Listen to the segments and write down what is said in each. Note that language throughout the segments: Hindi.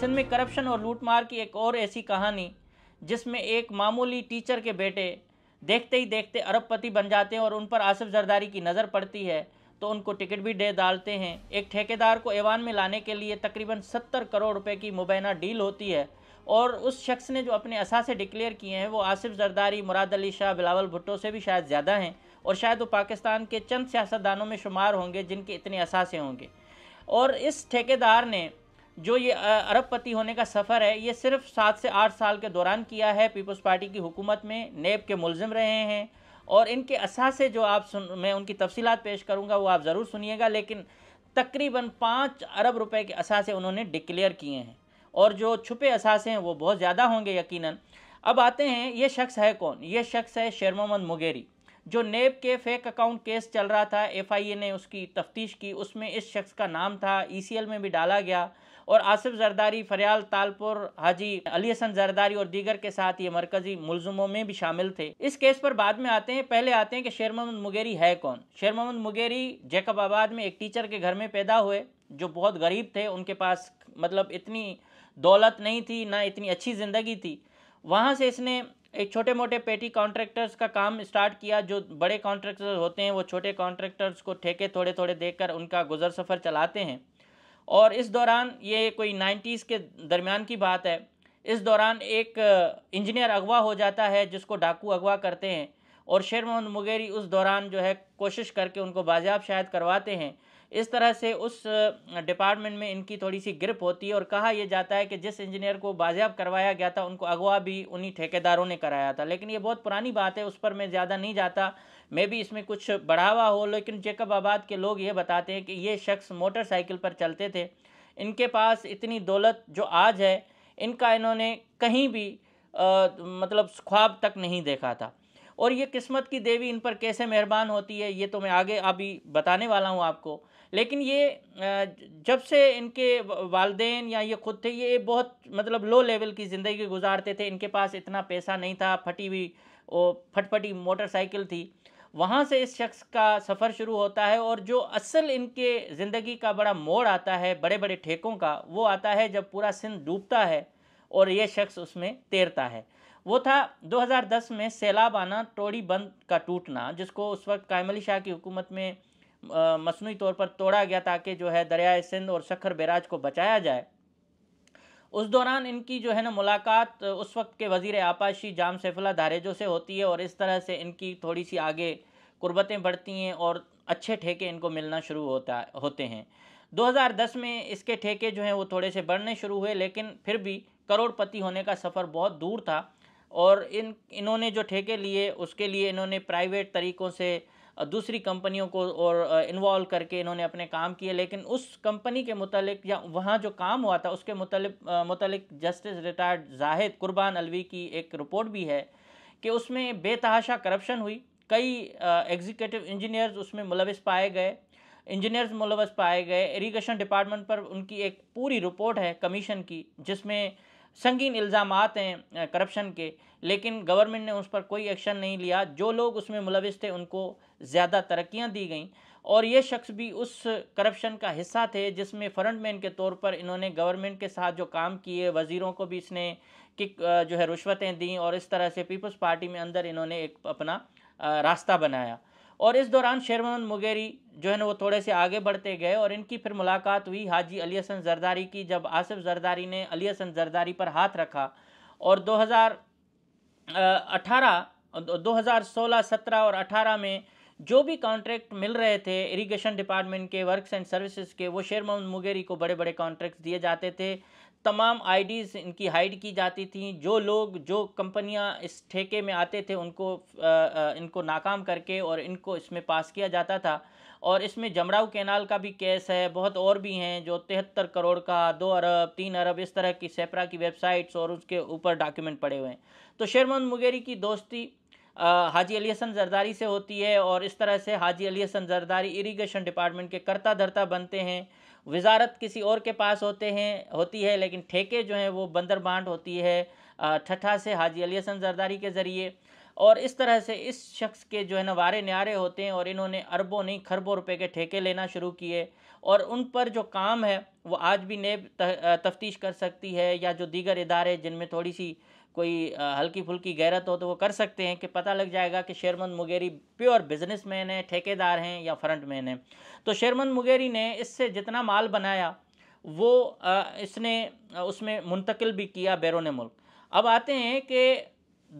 सिंध में करप्शन और लूटमार की एक और ऐसी कहानी जिसमें एक मामूली टीचर के बेटे देखते ही देखते अरबपति बन जाते हैं और उन पर आसिफ जरदारी की नज़र पड़ती है तो उनको टिकट भी दे डालते हैं एक ठेकेदार को ऐवान में लाने के लिए तकरीबन सत्तर करोड़ रुपए की मुबैना डील होती है और उस शख्स ने जो अपने असासे डिक्लेयर किए हैं वो आसिफ जरदारी मुराद अली शाह बिलावल भुट्टो से भी शायद ज़्यादा हैं और शायद वो पाकिस्तान के चंद सियासतदानों में शुमार होंगे जिनके इतने असासे होंगे और इस ठेकेदार ने जो ये अरबपति होने का सफ़र है ये सिर्फ सात से आठ साल के दौरान किया है पीपल्स पार्टी की हुकूमत में नेब के मुलज़म रहे हैं और इनके असासे जो आप सुन मैं उनकी तफसीत पेश करूँगा वो आप ज़रूर सुनिएगा लेकिन तकरीबन पाँच अरब रुपए के असासे उन्होंने डिक्लेयर किए हैं और जो छुपे असासे हैं वो बहुत ज़्यादा होंगे यकीन अब आते हैं ये शख्स है कौन ये शख्स है शेर मोहम्मद मुगेरी जो नेब के फेक अकाउंट केस चल रहा था ए ने उसकी तफ्तीश की उसमें इस शख्स का नाम था एल में भी डाला गया और आसिफ जरदारी फरियाल तालपुर हाजी अली हसन जरदारी और दीगर के साथ ये मरकजी मुलजमों में भी शामिल थे इस केस पर बाद में आते हैं पहले आते हैं कि शेर मोहम्मद मुगेरी है कौन शेर मोहम्मद मुगेरी जैकबाबाद में एक टीचर के घर में पैदा हुए जो बहुत गरीब थे उनके पास मतलब इतनी दौलत नहीं थी ना इतनी अच्छी ज़िंदगी थी वहाँ से इसने एक छोटे मोटे पेटी कॉन्ट्रैक्टर्स का काम स्टार्ट किया जो बड़े कॉन्ट्रैक्टर्स होते हैं वो छोटे कॉन्ट्रैक्टर्स को ठेके थोड़े थोड़े देकर उनका गुजर सफ़र चलाते हैं और इस दौरान ये कोई नाइन्टीज़ के दरमियान की बात है इस दौरान एक इंजीनियर अगवा हो जाता है जिसको डाकू अगवा करते हैं और शेर मोहम्मद मुगेरी उस दौरान जो है कोशिश करके उनको बाजियाब शायद करवाते हैं इस तरह से उस डिपार्टमेंट में इनकी थोड़ी सी ग्रिप होती है और कहा यह जाता है कि जिस इंजीनियर को बाजियाब करवाया गया था उनको अगवा भी उन्हीं ठेकेदारों ने कराया था लेकिन ये बहुत पुरानी बात है उस पर मैं ज़्यादा नहीं जाता मे भी इसमें कुछ बढ़ावा हो लेकिन आबाद के लोग ये बताते हैं कि ये शख्स मोटरसाइकिल पर चलते थे इनके पास इतनी दौलत जो आज है इनका इन्होंने कहीं भी आ, मतलब ख्वाब तक नहीं देखा था और ये किस्मत की देवी इन पर कैसे मेहरबान होती है ये तो मैं आगे अभी बताने वाला हूँ आपको लेकिन ये जब से इनके वालदेन या ये ख़ुद थे ये बहुत मतलब लो लेवल की ज़िंदगी गुजारते थे इनके पास इतना पैसा नहीं था फटी हुई वो फटफटी मोटरसाइकिल थी वहाँ से इस शख्स का सफ़र शुरू होता है और जो असल इनके ज़िंदगी का बड़ा मोड़ आता है बड़े बड़े ठेकों का वो आता है जब पूरा सिंध डूबता है और ये शख्स उसमें तैरता है वो था 2010 में सैलाब आना टोड़ी बंद का टूटना जिसको उस वक्त कायमली शाह की हुकूमत में मसनू तौर पर तोड़ा गया ताकि जो है दरियाए सिंध और शखर बराज को बचाया जाए उस दौरान इनकी जो है ना मुलाकात उस वक्त के वजीर आपाशी जाम सैफुल्ला धारेजो से होती है और इस तरह से इनकी थोड़ी सी आगे कुर्बतें बढ़ती हैं और अच्छे ठेके इनको मिलना शुरू होता होते हैं 2010 में इसके ठेके जो हैं वो थोड़े से बढ़ने शुरू हुए लेकिन फिर भी करोड़पति होने का सफ़र बहुत दूर था और इन इन्होंने जो ठेके लिए उसके लिए इन्होंने प्राइवेट तरीक़ों से दूसरी कंपनियों को और इन्वॉल्व करके इन्होंने अपने काम किए लेकिन उस कंपनी के मुतलिक या वहाँ जो काम हुआ था उसके मुतलिक मुतलिक जस्टिस रिटायर्ड जाहिद कुर्बान अलवी की एक रिपोर्ट भी है कि उसमें बेतहाशा करप्शन हुई कई एग्जीक्यूटिव इंजीनियर्स उसमें मुलविस पाए गए इंजीनियर्स मुलवस पाए गए इरीगेशन डिपार्टमेंट पर उनकी एक पूरी रिपोर्ट है कमीशन की जिसमें संगीन इल्ज़ाम हैं करप्शन के लेकिन गवर्नमेंट ने उस पर कोई एक्शन नहीं लिया जो लोग उसमें मुलविस थे उनको ज़्यादा तरक्याँ दी गईं और ये शख्स भी उस करप्शन का हिस्सा थे जिसमें फ्रंटमैन के तौर पर इन्होंने गवर्नमेंट के साथ जो काम किए वज़ीरों को भी इसने कि जो है रिश्वतें दी और इस तरह से पीपल्स पार्टी में अंदर इन्होंने एक अपना रास्ता बनाया और इस दौरान मोहम्मद मुगेरी जो है ना वो थोड़े से आगे बढ़ते गए और इनकी फिर मुलाकात हुई हाजी अली हसन जरदारी की जब आसिफ जरदारी ने अली हसन जरदारी पर हाथ रखा और 2018 2016 17 और 18 में जो भी कॉन्ट्रैक्ट मिल रहे थे इरिगेशन डिपार्टमेंट के वर्क्स एंड सर्विसेज के वो शेर मोहम्मद मुगेरी को बड़े बड़े कॉन्ट्रैक्ट्स दिए जाते थे तमाम आईडीज़ इनकी हाइड की जाती थी जो लोग जो कंपनियां इस ठेके में आते थे उनको आ, इनको नाकाम करके और इनको इसमें पास किया जाता था और इसमें जमराऊ कैनाल का भी केस है बहुत और भी हैं जो तिहत्तर करोड़ का दो अरब तीन अरब इस तरह की सेपरा की वेबसाइट्स और उसके ऊपर डॉक्यूमेंट पड़े हुए हैं तो मोहम्मद मुगेरी की दोस्ती हाजी अली हसन जरदारी से होती है और इस तरह से हाजी अली हसन जरदारी इरीगेशन डिपार्टमेंट के करता धरता बनते हैं वजारत किसी और के पास होते हैं होती है लेकिन ठेके जो हैं वो बंदर बांट होती है ठठा से हाजी अली हसन जरदारी के ज़रिए और इस तरह से इस शख्स के जो है ना वारे न्यारे होते हैं और इन्होंने अरबों नहीं खरबों रुपए के ठेके लेना शुरू किए और उन पर जो काम है वो आज भी नेब तफ्तीश कर सकती है या जो दीगर इदारे जिनमें थोड़ी सी कोई हल्की फुल्की गैरत हो तो वो कर सकते हैं कि पता लग जाएगा कि शेरमंद मुगेरी प्योर बिजनेस मैन है ठेकेदार हैं या फ्रंट मैन है तो शेरमंद मुगेरी ने इससे जितना माल बनाया वो इसने उसमें मुंतकिल भी किया बैरून मुल्क अब आते हैं कि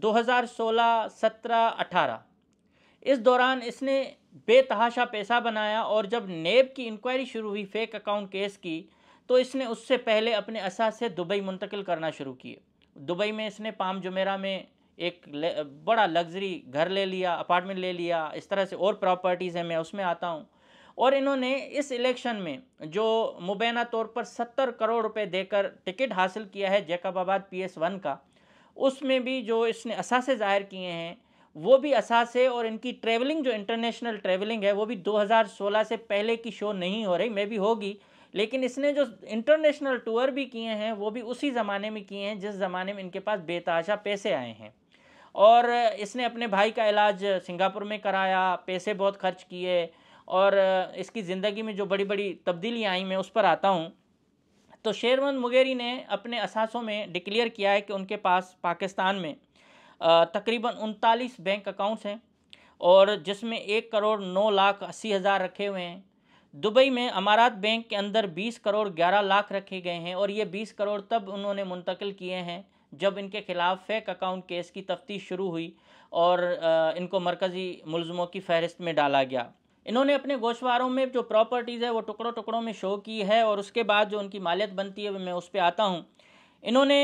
2016, 17, 18 इस दौरान इसने बेतहाशा पैसा बनाया और जब नेब की इंक्वायरी शुरू हुई फेक अकाउंट केस की तो इसने उससे पहले अपने असा से दुबई मुंतकिल करना शुरू किए दुबई में इसने पाम जुमेरा में एक बड़ा लग्जरी घर ले लिया अपार्टमेंट ले लिया इस तरह से और प्रॉपर्टीज़ हैं मैं उसमें आता हूँ और इन्होंने इस इलेक्शन में जो मुबैना तौर पर सत्तर करोड़ रुपए देकर टिकट हासिल किया है जैकबाबाद पी एस वन का उसमें भी जो इसने असासे ज़ाहिर किए हैं वो भी असासे और इनकी ट्रैवलिंग जो इंटरनेशनल ट्रैवलिंग है वो भी 2016 से पहले की शो नहीं हो रही मे भी होगी लेकिन इसने जो इंटरनेशनल टूर भी किए हैं वो भी उसी ज़माने में किए हैं जिस ज़माने में इनके पास बेताशा पैसे आए हैं और इसने अपने भाई का इलाज सिंगापुर में कराया पैसे बहुत खर्च किए और इसकी ज़िंदगी में जो बड़ी बड़ी तब्दीलियाँ आई मैं उस पर आता हूँ तो शेरवंद मुगेरी ने अपने असासों में डिक्लेयर किया है कि उनके पास पाकिस्तान में तकरीबन उनतालीस बैंक अकाउंट्स हैं और जिसमें एक करोड़ नौ लाख अस्सी हज़ार रखे हुए हैं दुबई में अमारात बैंक के अंदर 20 करोड़ 11 लाख रखे गए हैं और ये 20 करोड़ तब उन्होंने मुंतकिल किए हैं जब इनके खिलाफ फेक अकाउंट केस की तफ्तीश शुरू हुई और इनको मरकज़ी मुलजमों की फहरिस्त में डाला गया इन्होंने अपने गोशवारों में जो प्रॉपर्टीज़ है वो टुकड़ों टुकड़ों में शो की है और उसके बाद जो उनकी मालियत बनती है मैं उस पर आता हूँ इन्होंने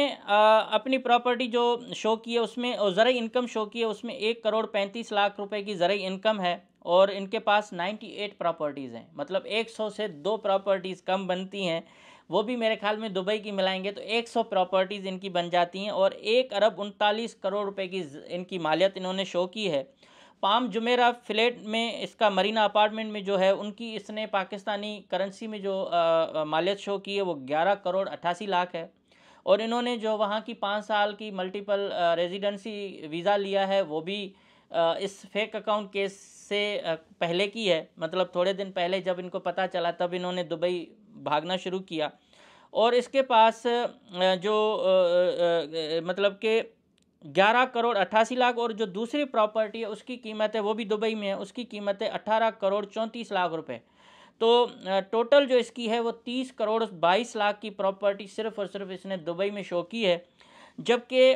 अपनी प्रॉपर्टी जो शो की है उसमें और ज़रूरी इनकम शो की है उसमें एक करोड़ पैंतीस लाख रुपए की ज़रूरी इनकम है और इनके पास 98 प्रॉपर्टीज़ हैं मतलब 100 से दो प्रॉपर्टीज़ कम बनती हैं वो भी मेरे ख्याल में दुबई की मिलाएंगे तो 100 प्रॉपर्टीज़ इनकी बन जाती हैं और एक अरब उनतालीस करोड़ रुपए की इनकी मालियत इन्होंने शो की है पाम जुमेरा फ्लैट में इसका मरीना अपार्टमेंट में जो है उनकी इसने पाकिस्तानी करेंसी में जो मालियत शो की है वो ग्यारह करोड़ अट्ठासी लाख है और इन्होंने जो वहाँ की पाँच साल की मल्टीपल रेजिडेंसी वीज़ा लिया है वो भी इस फेक अकाउंट केस से पहले की है मतलब थोड़े दिन पहले जब इनको पता चला तब इन्होंने दुबई भागना शुरू किया और इसके पास जो मतलब के ग्यारह करोड़ अट्ठासी लाख और जो दूसरी प्रॉपर्टी है उसकी कीमत है वो भी दुबई में है उसकी कीमत है अट्ठारह करोड़ चौंतीस लाख रुपए तो टोटल जो इसकी है वो तीस करोड़ बाईस लाख की प्रॉपर्टी सिर्फ और सिर्फ इसने दुबई में शो की है जबकि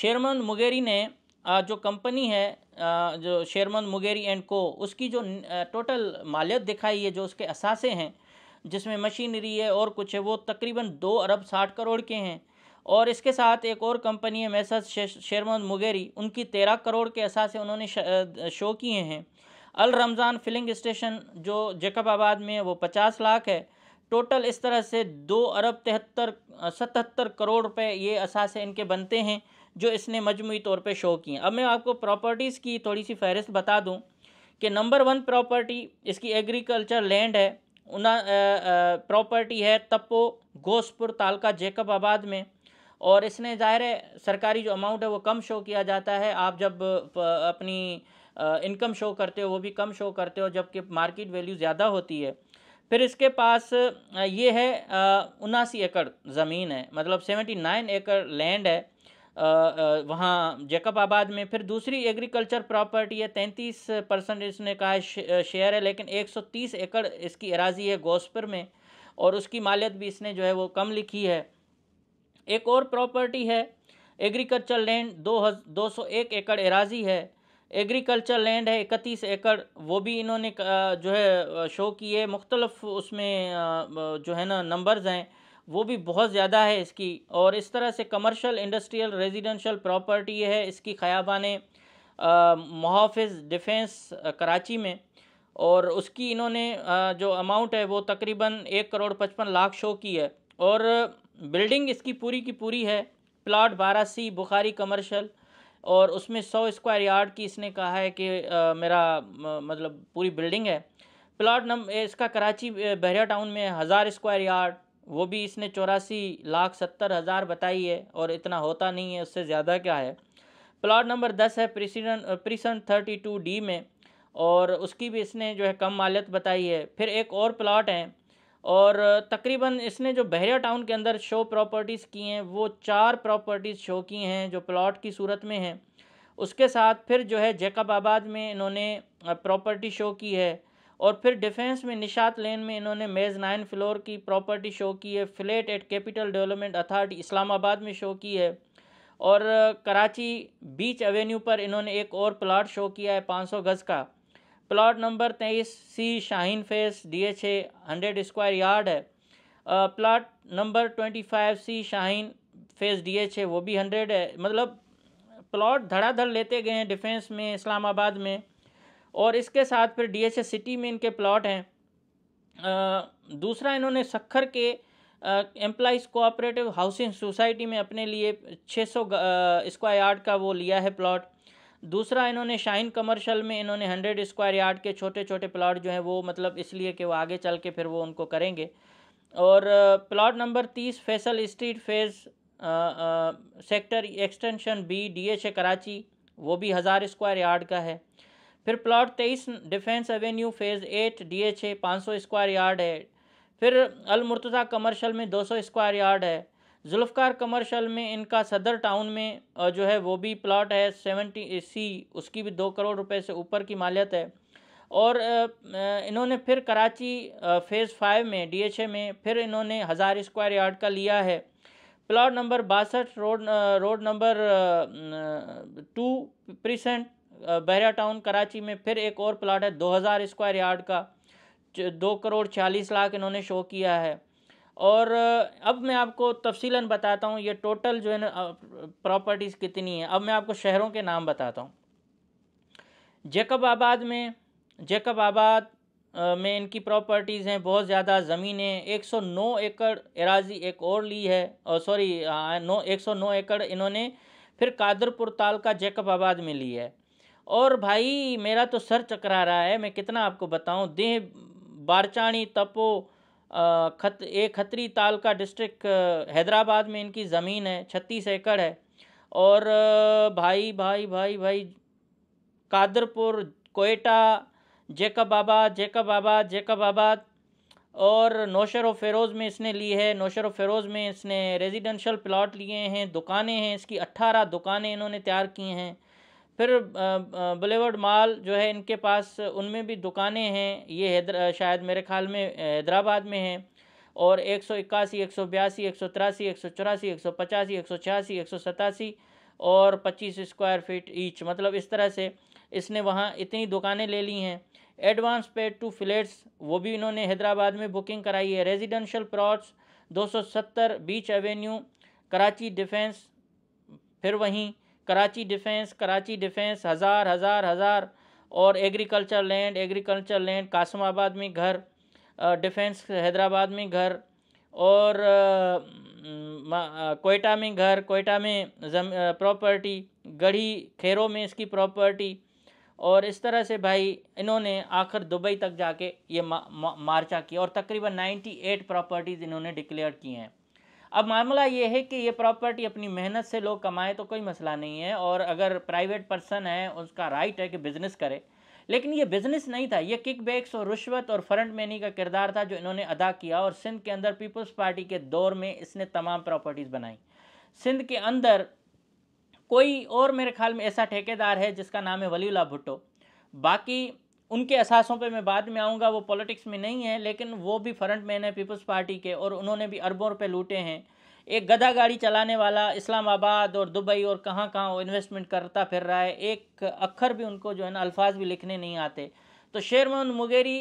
शेरमन मुगेरी ने जो कंपनी है जो शेरमन मुगेरी एंड को उसकी जो टोटल मालियत दिखाई है जो उसके असासे हैं जिसमें मशीनरी है और कुछ है वो तकरीबन दो अरब साठ करोड़ के हैं और इसके साथ एक और कंपनी है मैसज शेरमन मुगेरी उनकी तेरह करोड़ के असासे उन्होंने शो किए हैं अल रमज़ान फिलिंग स्टेशन जो आबाद में है वो पचास लाख है टोटल इस तरह से दो अरब तिहत्तर सतहत्तर करोड़ रुपए ये असासे इनके बनते हैं जो इसने मजमू तौर पर शो किए हैं अब मैं आपको प्रॉपर्टीज़ की थोड़ी सी फहरिस्त बता दूँ कि नंबर वन प्रॉपर्टी इसकी एग्रीकल्चर लैंड है प्रॉपर्टी है तपो गोसपुर तालका जेकब आबाद में और इसने ज़ाहिर है सरकारी जो अमाउंट है वो कम शो किया जाता है आप जब अपनी इनकम शो करते हो वो भी कम शो करते हो जबकि मार्केट वैल्यू ज़्यादा होती है फिर इसके पास ये है उनासी एकड़ ज़मीन है मतलब सेवेंटी नाइन एकड़ लैंड है वहाँ जैकब आबाद में फिर दूसरी एग्रीकल्चर प्रॉपर्टी है तैंतीस परसेंट इसने कहा शेयर है लेकिन 130 एकड़ इसकी एराजी है गोसपुर में और उसकी मालियत भी इसने जो है वो कम लिखी है एक और प्रॉपर्टी है एग्रीकल्चर लैंड दो दो सौ एक एकड़ एराजी है एग्रीकल्चर लैंड है इकतीस एकड़ वो भी इन्होंने जो है शो किए मुख्तलफ उसमें जो है ना नंबर्स हैं वो भी बहुत ज़्यादा है इसकी और इस तरह से कमर्शियल इंडस्ट्रियल रेजिडेंशियल प्रॉपर्टी है इसकी ख़याबान मुहाफ़ डिफेंस कराची में और उसकी इन्होंने जो अमाउंट है वो तकरीबन एक करोड़ पचपन लाख शो की है और बिल्डिंग इसकी पूरी की पूरी है प्लाट बारह सी बुखारी कमर्शल और उसमें सौ स्क्वायर यार्ड की इसने कहा है कि मेरा मतलब पूरी बिल्डिंग है प्लाट नंबर इसका कराची बहरिया टाउन में हज़ार स्क्वायर यार्ड वो भी इसने चौरासी लाख सत्तर हज़ार बताई है और इतना होता नहीं है उससे ज़्यादा क्या है प्लॉट नंबर दस है प्रिसीडन प्रिसन थर्टी टू डी में और उसकी भी इसने जो है कम मालियत बताई है फिर एक और प्लॉट है और तकरीबन इसने जो बहरिया टाउन के अंदर शो प्रॉपर्टीज़ की हैं वो चार प्रॉपर्टीज़ शो की हैं जो प्लॉट की सूरत में हैं उसके साथ फिर जो है जैकब आबाद में इन्होंने प्रॉपर्टी शो की है और फिर डिफेंस में निशात लेन में इन्होंने मेज़ नाइन फ्लोर की प्रॉपर्टी शो की है flat eight capital development authority Islamabad में शो की है और कराची बीच एवेन्यू पर इन्होंने एक और प्लाट शो किया है 500 गज़ का प्लाट नंबर तेईस C Shaheen phase D H A hundred square yard है plot number twenty five C Shaheen phase D H वो भी हंड्रेड है मतलब प्लाट धड़ाधड़ लेते गए हैं डिफेंस में इस्लामाबाद में और इसके साथ फिर डी सिटी में इनके प्लॉट हैं दूसरा इन्होंने सखर के एम्प्लाइज कोऑपरेटिव हाउसिंग सोसाइटी में अपने लिए 600 सौ स्क्वायर यार्ड का वो लिया है प्लॉट दूसरा इन्होंने शाइन कमर्शल में इन्होंने हंड्रेड स्क्वायर यार्ड के छोटे छोटे प्लॉट जो हैं वो मतलब इसलिए कि वो आगे चल के फिर वो उनको करेंगे और प्लॉट नंबर तीस Faisal street phase sector extension B D H A Karachi वो भी हज़ार स्क्वायर यार्ड का है फिर प्लॉट तेईस defence avenue phase eight D H पाँच सौ स्क्वायर यार्ड है फिर अलमुर्तज़ा कमर्शल में दो सौ स्क्वायर यार्ड है जुल्फ़कार कमर्शल में इनका सदर टाउन में जो है वो भी प्लॉट है सेवेंटी सी उसकी भी दो करोड़ रुपए से ऊपर की मालियत है और इन्होंने फिर कराची फेज़ फाइव में डीएचए में फिर इन्होंने हज़ार स्क्वायर यार्ड का लिया है प्लॉट नंबर बासठ road road number two precinct Bahria town Karachi में फिर एक और प्लाट है 2000 स्क्वायर यार्ड का दो करोड़ चालीस लाख इन्होंने शो किया है और अब मैं आपको तफसीला बताता हूँ ये टोटल जो है ना प्रॉपर्टीज़ कितनी है अब मैं आपको शहरों के नाम बताता हूँ जैकब आबाद में जैकब आबाद में इनकी प्रॉपर्टीज़ हैं बहुत ज़्यादा ज़मीनें 109 एकड़ एराजी एक और ली है और सॉरी सौ नौ एकड़ इन्होंने फिर कादरपुर ताल का जैकब आबाद में ली है और भाई मेरा तो सर चकरा रहा है मैं कितना आपको बताऊं देह बारचाणी तपो खत ए खतरी ताल का डिस्ट्रिक्ट हैदराबाद में इनकी ज़मीन है छत्तीस एकड़ है और भाई भाई भाई भाई कादरपुर कोयटा जैकबाबाद जैकबाबाद जैकबाबाद और नौशर व फ़ेरोज़ में इसने ली है नौशर व में इसने रेजिडेंशल प्लाट लिए हैं दुकानें हैं इसकी अट्ठारह दुकानें इन्होंने तैयार की हैं फिर बुलेवर्ड माल जो है इनके पास उनमें भी दुकानें हैं ये हैदर शायद मेरे ख्याल में हैदराबाद में हैं और एक सौ इक्यासी एक सौ बयासी एक सौ तिरासी एक सौ चौरासी एक सौ पचासी एक सौ छियासी एक सौ सतासी और पच्चीस स्क्वायर फीट ईच मतलब इस तरह से इसने वहाँ इतनी दुकानें ले ली हैं एडवांस पेड टू फ्लैट्स वो भी इन्होंने हैदराबाद में बुकिंग कराई है residential plots 270 beach avenue Karachi defence फिर वहीं कराची डिफेंस कराची डिफेंस हज़ार हज़ार हज़ार और agriculture land agriculture land Qasimabad में घर डिफेंस हैदराबाद में घर और कोयटा में घर कोयटा में प्रॉपर्टी गढ़ी खेरों में इसकी प्रॉपर्टी और इस तरह से भाई इन्होंने आखिर दुबई तक जाके ये मा, मा, मार्चा किया और तकरीबन 98 प्रॉपर्टीज़ इन्होंने डिक्लेयर की हैं अब मामला ये है कि ये प्रॉपर्टी अपनी मेहनत से लोग कमाएं तो कोई मसला नहीं है और अगर प्राइवेट पर्सन है उसका राइट है कि बिज़नेस करे लेकिन ये बिजनेस नहीं था ये किकबैक्स और रिश्वत और फ्रंट मैनी का किरदार था जो इन्होंने अदा किया और सिंध के अंदर पीपल्स पार्टी के दौर में इसने तमाम प्रॉपर्टीज़ बनाई सिंध के अंदर कोई और मेरे ख्याल में ऐसा ठेकेदार है जिसका नाम है वलीउल्ला भुट्टो बाकी उनके असासों पे मैं बाद में आऊँगा वो पॉलिटिक्स में नहीं है लेकिन वो भी फ्रंट मैन है पीपल्स पार्टी के और उन्होंने भी अरबों रुपये लूटे हैं एक गधा गाड़ी चलाने वाला इस्लामाबाद और दुबई और कहाँ कहाँ वो इन्वेस्टमेंट करता फिर रहा है एक अक्खर भी उनको जो है ना अल्फाज भी लिखने नहीं आते तो शेरमन मुगेरी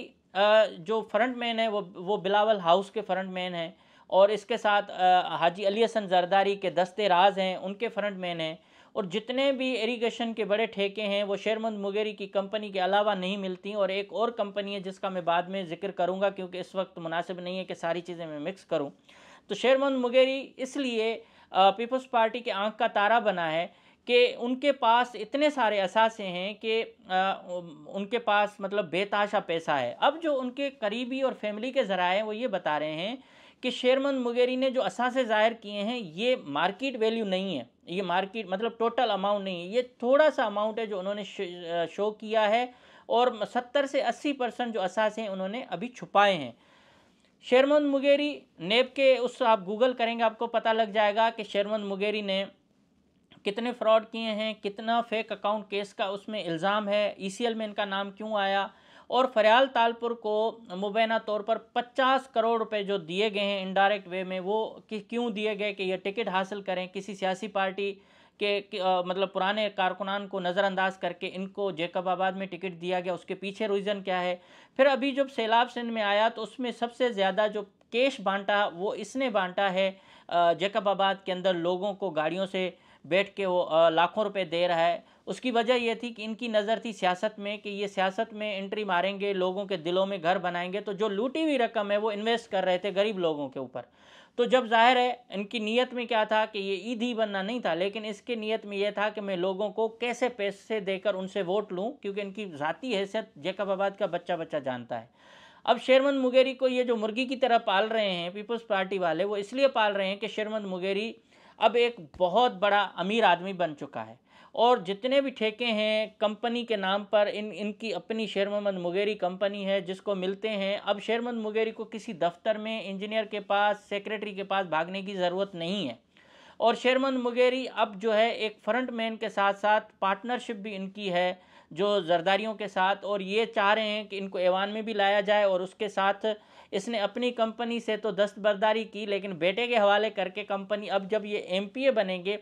जो फ्रंट मैन है वो वो बिलावल हाउस के फ्रंट मैन हैं और इसके साथ हाजी अली हसन जरदारी के दस्ते राज हैं उनके फ्रंट मैन हैं और जितने भी इरीगेशन के बड़े ठेके हैं वो शेरमंद मुगेरी की कंपनी के अलावा नहीं मिलती और एक और कंपनी है जिसका मैं बाद में जिक्र करूँगा क्योंकि इस वक्त मुनासिब नहीं है कि सारी चीज़ें मैं मिक्स करूँ तो शेरमंद मुगेरी इसलिए पीपल्स पार्टी के आँख का तारा बना है कि उनके पास इतने सारे असासे हैं कि उनके पास मतलब बेताशा पैसा है अब जो उनके करीबी और फैमिली के ज़रा वो ये बता रहे हैं कि शेरमन मुगेरी ने जो असासे ज़ाहिर किए हैं ये मार्केट वैल्यू नहीं है ये मार्केट मतलब टोटल अमाउंट नहीं है ये थोड़ा सा अमाउंट है जो उन्होंने शो किया है और सत्तर से अस्सी परसेंट जो असासे हैं उन्होंने अभी छुपाए हैं शेरमन मुगेरी नेब के उस आप गूगल करेंगे आपको पता लग जाएगा कि शेरमन मुगेरी ने कितने फ्रॉड किए हैं कितना फेक अकाउंट केस का उसमें इल्ज़ाम है ई e में इनका नाम क्यों आया और फरियाल तालपुर को मुबैना तौर पर 50 करोड़ रुपए जो दिए गए हैं इनडायरेक्ट वे में वो कि क्यों दिए गए कि यह टिकट हासिल करें किसी सियासी पार्टी के, के आ, मतलब पुराने कारकुनान को नज़रअंदाज करके इनको जैकबाबाद में टिकट दिया गया उसके पीछे रीज़न क्या है फिर अभी जब सैलाब सिंध में आया तो उसमें सबसे ज़्यादा जो केश बांटा वो इसने बांटा है जैकबाबाद के अंदर लोगों को गाड़ियों से बैठ के वो लाखों रुपए दे रहा है उसकी वजह यह थी कि इनकी नज़र थी सियासत में कि ये सियासत में एंट्री मारेंगे लोगों के दिलों में घर बनाएंगे तो जो लूटी हुई रकम है वो इन्वेस्ट कर रहे थे गरीब लोगों के ऊपर तो जब जाहिर है इनकी नीयत में क्या था कि ये ईद ही बनना नहीं था लेकिन इसके नीयत में यह था कि मैं लोगों को कैसे पैसे देकर उनसे वोट लूँ क्योंकि इनकी ज़ाती हैसियत जैकबाबाद का बच्चा बच्चा जानता है अब शेरमंद मुगेरी को ये जो मुर्गी की तरह पाल रहे हैं पीपल्स पार्टी वाले वो इसलिए पाल रहे हैं कि शेरमंद मुगेरी अब एक बहुत बड़ा अमीर आदमी बन चुका है और जितने भी ठेके हैं कंपनी के नाम पर इन इनकी अपनी शेर मोहम्मद मुगेरी कंपनी है जिसको मिलते हैं अब शेरमंद मुगेरी को किसी दफ्तर में इंजीनियर के पास सेक्रेटरी के पास भागने की ज़रूरत नहीं है और मोहम्मद मुगेरी अब जो है एक फ्रंट मैन के साथ साथ पार्टनरशिप भी इनकी है जो जरदारियों के साथ और ये चाह रहे हैं कि इनको ऐवान में भी लाया जाए और उसके साथ इसने अपनी कंपनी से तो दस्तबरदारी की लेकिन बेटे के हवाले करके कंपनी अब जब ये एम बनेंगे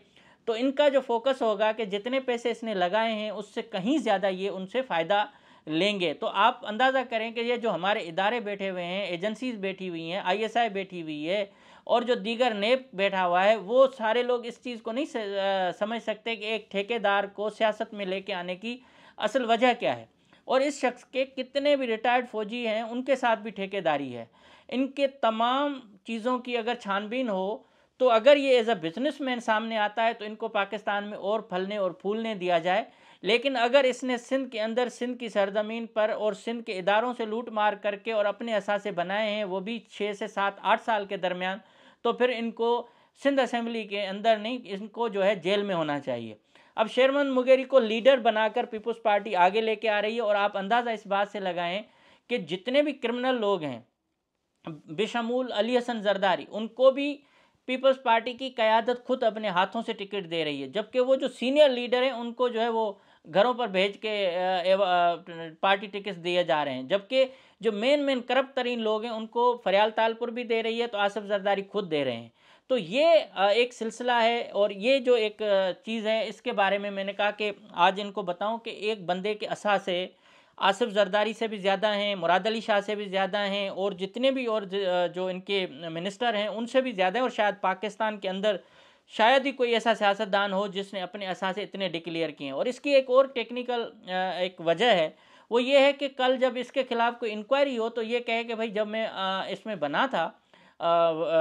तो इनका जो फोकस होगा कि जितने पैसे इसने लगाए हैं उससे कहीं ज़्यादा ये उनसे फ़ायदा लेंगे तो आप अंदाज़ा करें कि ये जो हमारे इदारे बैठे हुए हैं एजेंसीज बैठी हुई हैं आईएसआई बैठी हुई है और जो दीगर नेप बैठा हुआ है वो सारे लोग इस चीज़ को नहीं समझ सकते कि एक ठेकेदार को सियासत में लेके आने की असल वजह क्या है और इस शख्स के कितने भी रिटायर्ड फौजी हैं उनके साथ भी ठेकेदारी है इनके तमाम चीज़ों की अगर छानबीन हो तो अगर ये एज अ बिजनेस सामने आता है तो इनको पाकिस्तान में और फलने और फूलने दिया जाए लेकिन अगर इसने सिंध के अंदर सिंध की सरजमीन पर और सिंध के इदारों से लूट मार करके और अपने असासे बनाए हैं वो भी छः से सात आठ साल के दरमियान तो फिर इनको सिंध असम्बली के अंदर नहीं इनको जो है जेल में होना चाहिए अब शेरमन मुगेरी को लीडर बनाकर पीपुल्स पार्टी आगे लेके आ रही है और आप अंदाज़ा इस बात से लगाएं कि जितने भी क्रिमिनल लोग हैं बेशमूल अली हसन जरदारी उनको भी पीपल्स पार्टी की क़्यादत खुद अपने हाथों से टिकट दे रही है जबकि वो जो सीनियर लीडर हैं उनको जो है वो घरों पर भेज के पार्टी टिकट्स दिए जा रहे हैं जबकि जो मेन मेन करप्ट तरीन लोग हैं उनको फरियाल तालपुर भी दे रही है तो आसफ जरदारी खुद दे रहे हैं तो ये एक सिलसिला है और ये जो एक चीज़ है इसके बारे में मैंने कहा कि आज इनको बताऊं कि एक बंदे के असा से आसिफ जरदारी से भी ज़्यादा हैं मुराद अली शाह से भी ज़्यादा हैं और जितने भी और जो इनके मिनिस्टर हैं उनसे भी ज़्यादा हैं और शायद पाकिस्तान के अंदर शायद ही कोई ऐसा सियासतदान हो जिसने अपने असासे इतने डिक्लेयर किए हैं और इसकी एक और टेक्निकल एक वजह है वो ये है कि कल जब इसके खिलाफ कोई इंक्वायरी हो तो ये कहे कि भाई जब मैं इसमें बना था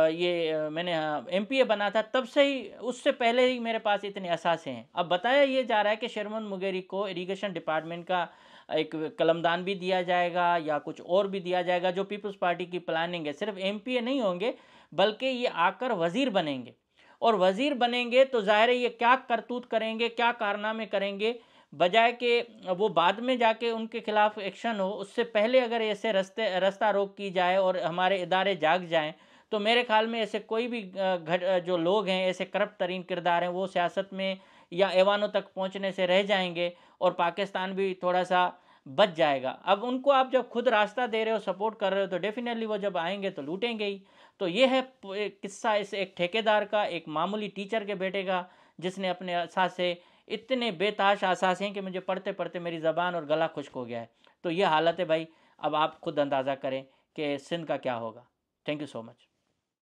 ये मैंने एम पी ए बना था तब से ही उससे पहले ही मेरे पास इतने असासे हैं अब बताया ये जा रहा है कि शर्मन मुगेरी को इरीगेशन डिपार्टमेंट का एक कलमदान भी दिया जाएगा या कुछ और भी दिया जाएगा जो पीपल्स पार्टी की प्लानिंग है सिर्फ एम नहीं होंगे बल्कि ये आकर वजीर बनेंगे और वजीर बनेंगे तो ज़ाहिर है ये क्या करतूत करेंगे क्या कारनामे करेंगे बजाय के वो बाद में जाके उनके खिलाफ एक्शन हो उससे पहले अगर ऐसे रस्ते रास्ता रोक की जाए और हमारे इदारे जाग जाएं तो मेरे ख्याल में ऐसे कोई भी घट जो लोग हैं ऐसे करप्ट तरीन किरदार हैं वो सियासत में या ऐवानों तक पहुंचने से रह जाएंगे और पाकिस्तान भी थोड़ा सा बच जाएगा अब उनको आप जब खुद रास्ता दे रहे हो सपोर्ट कर रहे हो तो डेफिनेटली वो जब आएंगे तो लूटेंगे ही तो ये है किस्सा इस एक ठेकेदार का एक मामूली टीचर के बेटे का जिसने अपने असासे इतने बेताश असासे हैं कि मुझे पढ़ते पढ़ते मेरी ज़बान और गला खुश्क हो गया है तो ये हालत है भाई अब आप खुद अंदाज़ा करें कि सिंध का क्या होगा थैंक यू सो मच